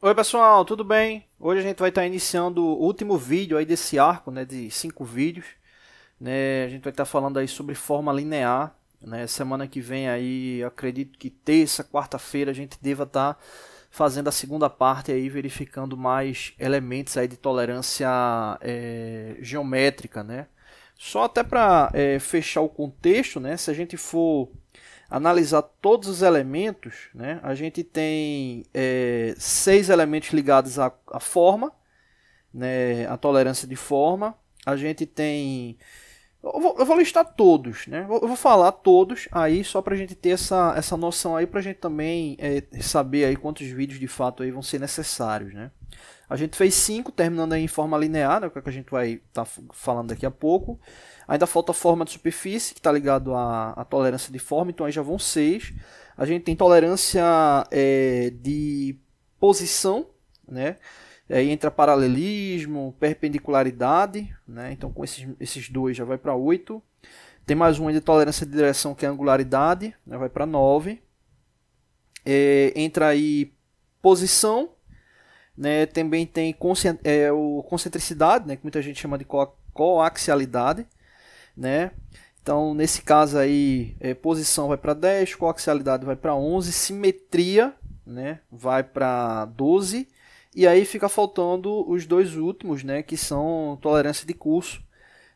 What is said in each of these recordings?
Oi pessoal, tudo bem? Hoje a gente vai estar tá iniciando o último vídeo aí desse arco, né, de cinco vídeos. Né, a gente vai estar tá falando aí sobre forma linear. Né, semana que vem aí, acredito que terça, quarta-feira a gente deva estar tá fazendo a segunda parte aí, verificando mais elementos aí de tolerância é, geométrica, né. Só até para é, fechar o contexto, né, se a gente for analisar todos os elementos, né, a gente tem é, seis elementos ligados à, à forma, né, à tolerância de forma, a gente tem eu vou, eu vou, listar todos, né? Eu vou falar todos aí, só pra gente ter essa, essa noção aí, pra gente também é, saber aí quantos vídeos de fato aí vão ser necessários, né? A gente fez cinco, terminando aí em forma linear, né, é que a gente vai estar tá falando daqui a pouco. Ainda falta a forma de superfície, que está ligado à, à, tolerância de forma, então aí já vão seis. A gente tem tolerância é, de posição, né? Aí entra paralelismo, perpendicularidade, né? então com esses, esses dois já vai para 8. Tem mais um de tolerância de direção que é angularidade, né? vai para 9. É, entra aí posição, né? também tem concent é, o concentricidade, né? que muita gente chama de co coaxialidade. Né? Então, nesse caso aí, é, posição vai para 10, coaxialidade vai para 11, simetria né? vai para 12 e aí fica faltando os dois últimos, né, que são tolerância de curso,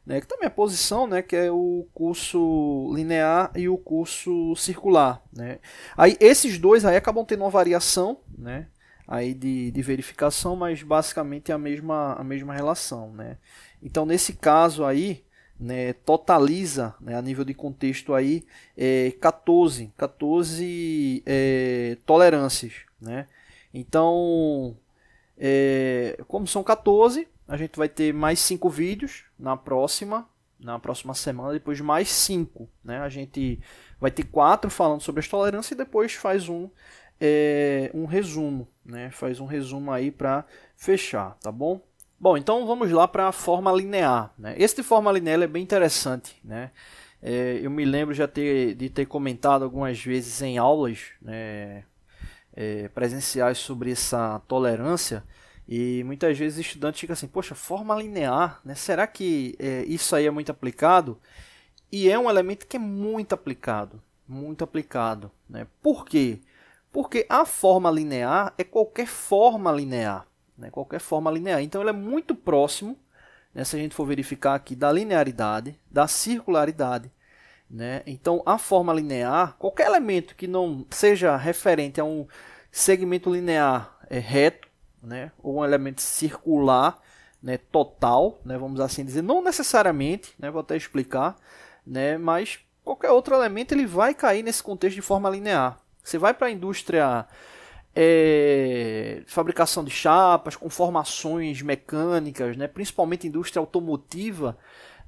né, que também é posição, né, que é o curso linear e o curso circular, né. Aí esses dois aí acabam tendo uma variação, né, aí de, de verificação, mas basicamente é a mesma, a mesma relação, né. Então nesse caso aí, né, totaliza né, a nível de contexto aí é, 14, 14 é, tolerâncias, né. Então é, como são 14, a gente vai ter mais 5 vídeos na próxima, na próxima semana, depois mais 5. Né? A gente vai ter 4 falando sobre as tolerâncias e depois faz um, é, um resumo, né? faz um resumo aí para fechar, tá bom? Bom, então vamos lá para a forma linear. Né? Esse de forma linear é bem interessante, né? É, eu me lembro já ter, de ter comentado algumas vezes em aulas, né? é, presenciais sobre essa tolerância e muitas vezes o estudante fica assim, poxa, forma linear, né? será que é, isso aí é muito aplicado? E é um elemento que é muito aplicado, muito aplicado. Né? Por quê? Porque a forma linear é qualquer forma linear, né? qualquer forma linear. Então ele é muito próximo, né? se a gente for verificar aqui, da linearidade, da circularidade, né? Então, a forma linear, qualquer elemento que não seja referente a um segmento linear é, reto, né? ou um elemento circular né? total, né? vamos assim dizer, não necessariamente, né? vou até explicar, né? mas qualquer outro elemento ele vai cair nesse contexto de forma linear. Você vai para a indústria é, fabricação de chapas, conformações mecânicas, né? principalmente indústria automotiva,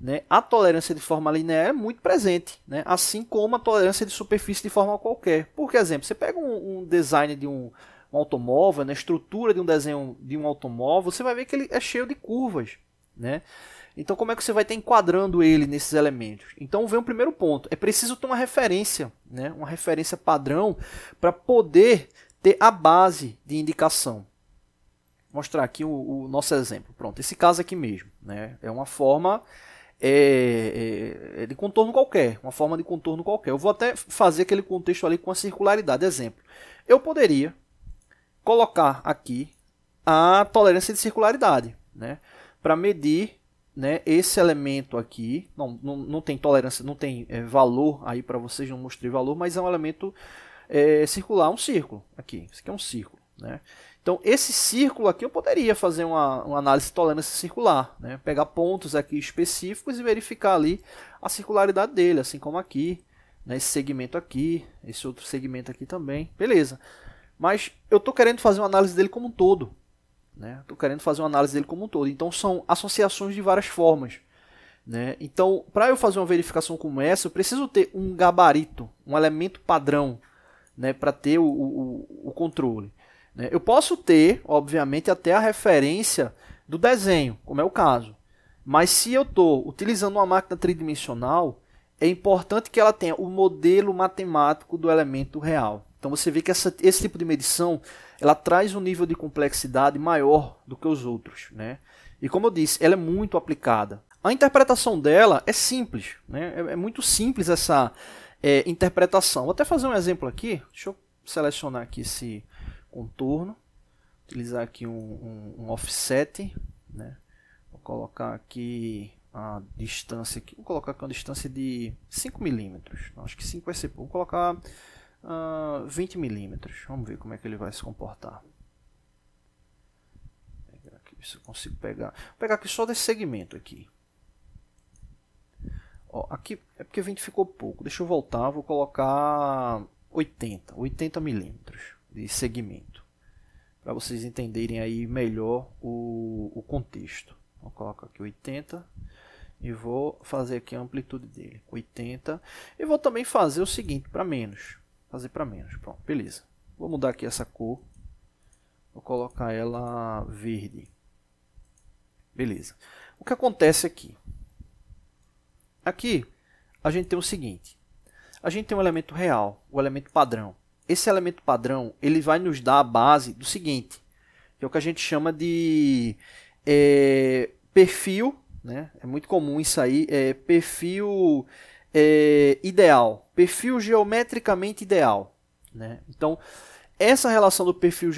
né? A tolerância de forma linear é muito presente, né? assim como a tolerância de superfície de forma qualquer. Por exemplo, você pega um, um design de um, um automóvel, na né? estrutura de um desenho de um automóvel, você vai ver que ele é cheio de curvas. Né? Então, como é que você vai estar enquadrando ele nesses elementos? Então, vem o primeiro ponto: é preciso ter uma referência, né? uma referência padrão, para poder ter a base de indicação. Vou mostrar aqui o, o, nosso exemplo. Pronto, esse caso aqui mesmo. Né? É uma forma é, é, é, de contorno qualquer, uma forma de contorno qualquer. Eu vou até fazer aquele contexto ali com a circularidade. Exemplo, eu poderia colocar aqui a tolerância de circularidade, né? Para medir né, esse elemento aqui, não, não, não tem tolerância, não tem é, valor aí para vocês, não mostrei valor, mas é um elemento é, circular, um círculo aqui. Isso aqui é um círculo, né? Então, esse círculo aqui eu poderia fazer uma, uma análise de tolerância circular, né? pegar pontos aqui específicos e verificar ali a circularidade dele, assim como aqui, né? esse segmento aqui, esse outro segmento aqui também, beleza. Mas eu estou querendo fazer uma análise dele como um todo. Né? Estou querendo fazer uma análise dele como um todo. Então, são associações de várias formas. Né? Então, para eu fazer uma verificação como essa, eu preciso ter um gabarito, um elemento padrão né? para ter o, o, o controle. Né? Eu posso ter, obviamente, até a referência do desenho, como é o caso. Mas se eu estou utilizando uma máquina tridimensional, é importante que ela tenha o modelo matemático do elemento real. Então você vê que essa, esse tipo de medição ela traz um nível de complexidade maior do que os outros. Né? E como eu disse, ela é muito aplicada. A interpretação dela é simples, né? é, é muito simples essa é, interpretação. Vou até fazer um exemplo aqui, deixa eu selecionar aqui esse, contorno. Utilizar aqui um, um, um offset, né? Vou colocar aqui a distância aqui, vou colocar aqui uma distância de 5 milímetros, acho que 5 vai ser pouco, vou colocar uh, ah, 20 milímetros, vamos ver como é que ele vai se comportar. se eu consigo pegar, vou pegar aqui só desse segmento aqui. Ó, aqui é porque 20 ficou pouco, deixa eu voltar, vou colocar 80, 80 milímetros de segmento, para vocês entenderem aí melhor o, o contexto. Vou colocar aqui 80 e vou fazer aqui a amplitude dele, 80, e vou também fazer o seguinte, para menos, fazer para menos, pronto, beleza. Vou mudar aqui essa cor, vou colocar ela verde, beleza. O que acontece aqui? Aqui a gente tem o seguinte, a gente tem um elemento real, o um elemento padrão esse elemento padrão ele vai nos dar a base do seguinte, que é o que a gente chama de é, perfil, né? É muito comum isso aí, é perfil é, ideal, perfil geometricamente ideal, né? Então essa relação do perfil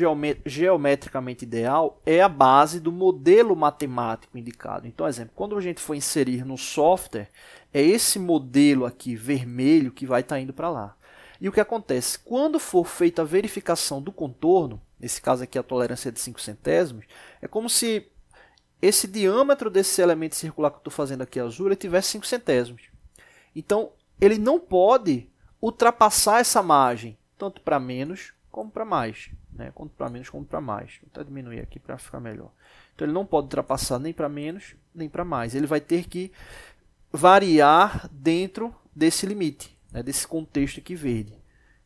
geometricamente ideal é a base do modelo matemático indicado. Então, exemplo, quando a gente for inserir no software, é esse modelo aqui vermelho que vai estar tá indo para lá. E o que acontece? Quando for feita a verificação do contorno, nesse caso aqui a tolerância é de 5 centésimos, é como se esse diâmetro desse elemento circular que eu estou fazendo aqui azul ele tivesse 5 centésimos. Então, ele não pode ultrapassar essa margem, tanto para menos como para mais. Né? Quanto para menos como para mais. Vou até diminuir aqui para ficar melhor. Então, ele não pode ultrapassar nem para menos nem para mais. Ele vai ter que variar dentro desse limite né, desse contexto aqui verde.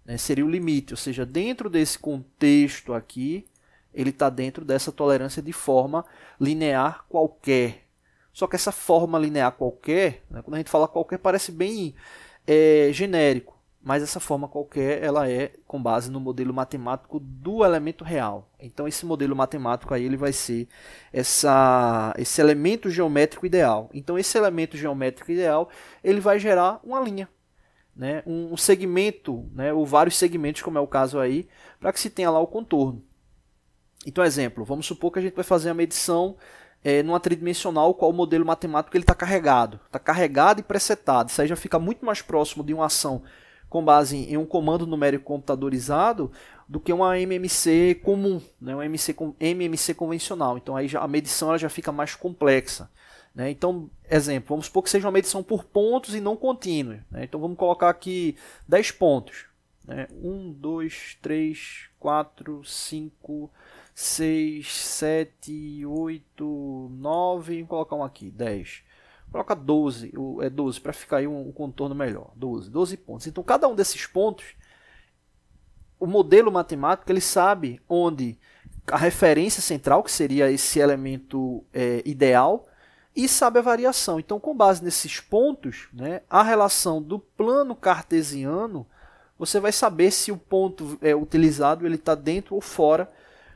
Né, seria o limite, ou seja, dentro desse contexto aqui, ele está dentro dessa tolerância de forma linear qualquer. Só que essa forma linear qualquer, né, quando a gente fala qualquer, parece bem é, genérico, mas essa forma qualquer ela é com base no modelo matemático do elemento real. Então esse modelo matemático aí ele vai ser essa, esse elemento geométrico ideal. Então esse elemento geométrico ideal ele vai gerar uma linha, né, um, segmento, né, ou vários segmentos, como é o caso aí, para que se tenha lá o contorno. Então, exemplo, vamos supor que a gente vai fazer a medição é, numa tridimensional, qual o modelo matemático ele está carregado. Está carregado e presetado. Isso aí já fica muito mais próximo de uma ação com base em um comando numérico computadorizado do que uma MMC comum, né? uma MMC, MMC convencional. Então aí já, a medição ela já fica mais complexa. Né? Então, exemplo, vamos supor que seja uma medição por pontos e não contínua. Né? Então vamos colocar aqui 10 pontos. 1, 2, 3, 4, 5, 6, 7, 8, 9. Vamos colocar um aqui, 10. Coloca 12, é 12 para ficar aí um contorno melhor. 12, 12 pontos. Então cada um desses pontos, o modelo matemático ele sabe onde a referência central, que seria esse elemento é, ideal, e sabe a variação. Então, com base nesses pontos, né, a relação do plano cartesiano, você vai saber se o ponto é utilizado ele está dentro ou fora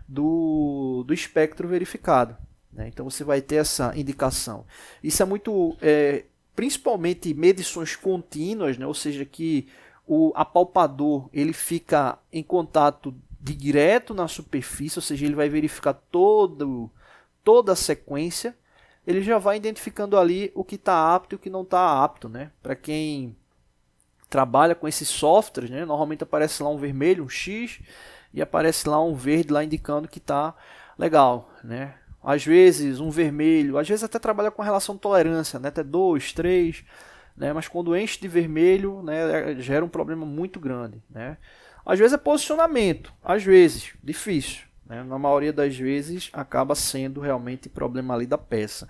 do, do espectro verificado. Né? Então, você vai ter essa indicação. Isso é muito, é, principalmente medições contínuas, né? ou seja, que o apalpador ele fica em contato direto na superfície, ou seja, ele vai verificar todo, toda a sequência ele já vai identificando ali o que está apto e o que não está apto, né? Para quem trabalha com esses softwares, né? Normalmente aparece lá um vermelho, um X, e aparece lá um verde lá indicando que está legal, né? Às vezes um vermelho, às vezes até trabalha com relação à tolerância, né? Até dois, três, né? Mas quando enche de vermelho, né? É, gera um problema muito grande, né? Às vezes é posicionamento, às vezes, difícil, né? Na maioria das vezes acaba sendo realmente problema ali da peça.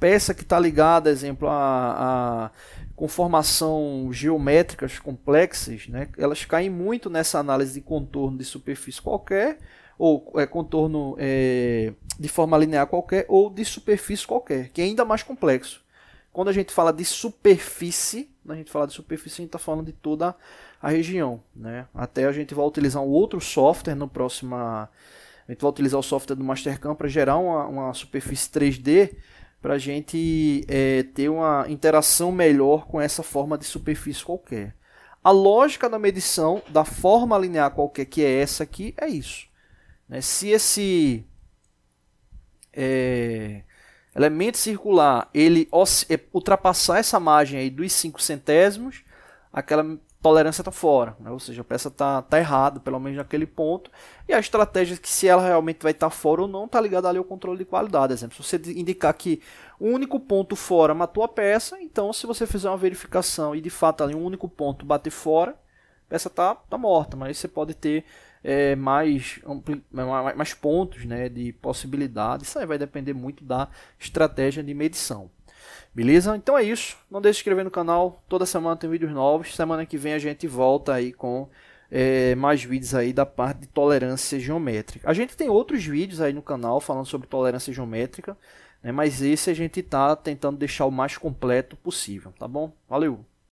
Peça que está ligada, exemplo, a, a conformação geométricas complexas, né? elas caem muito nessa análise de contorno de superfície qualquer, ou é, contorno é, de forma linear qualquer, ou de superfície qualquer, que é ainda mais complexo. Quando a gente fala de superfície, quando a gente fala de superfície, a gente está falando de toda a região. Né? Até a gente vai utilizar um outro software no próximo a gente vai utilizar o software do Mastercam para gerar uma, uma superfície 3D para a gente é, ter uma interação melhor com essa forma de superfície qualquer. A lógica da medição da forma linear qualquer, que é essa aqui, é isso. Né? Se esse é, elemento circular ele é, ultrapassar essa margem aí dos 5 centésimos, aquela tolerância está fora, né? ou seja, a peça está tá errada, pelo menos naquele ponto, e a estratégia que se ela realmente vai estar tá fora ou não está ligada ali ao controle de qualidade. Exemplo, se você indicar que um único ponto fora matou a peça, então se você fizer uma verificação e de fato ali um único ponto bater fora, a peça está tá morta, mas você pode ter é, mais, ampli, mais pontos né, de possibilidade, isso aí vai depender muito da estratégia de medição. Beleza? Então é isso. Não deixe de se inscrever no canal. Toda semana tem vídeos novos. Semana que vem a gente volta aí com é, mais vídeos aí da parte de tolerância geométrica. A gente tem outros vídeos aí no canal falando sobre tolerância geométrica. Né? Mas esse a gente está tentando deixar o mais completo possível. Tá bom? Valeu!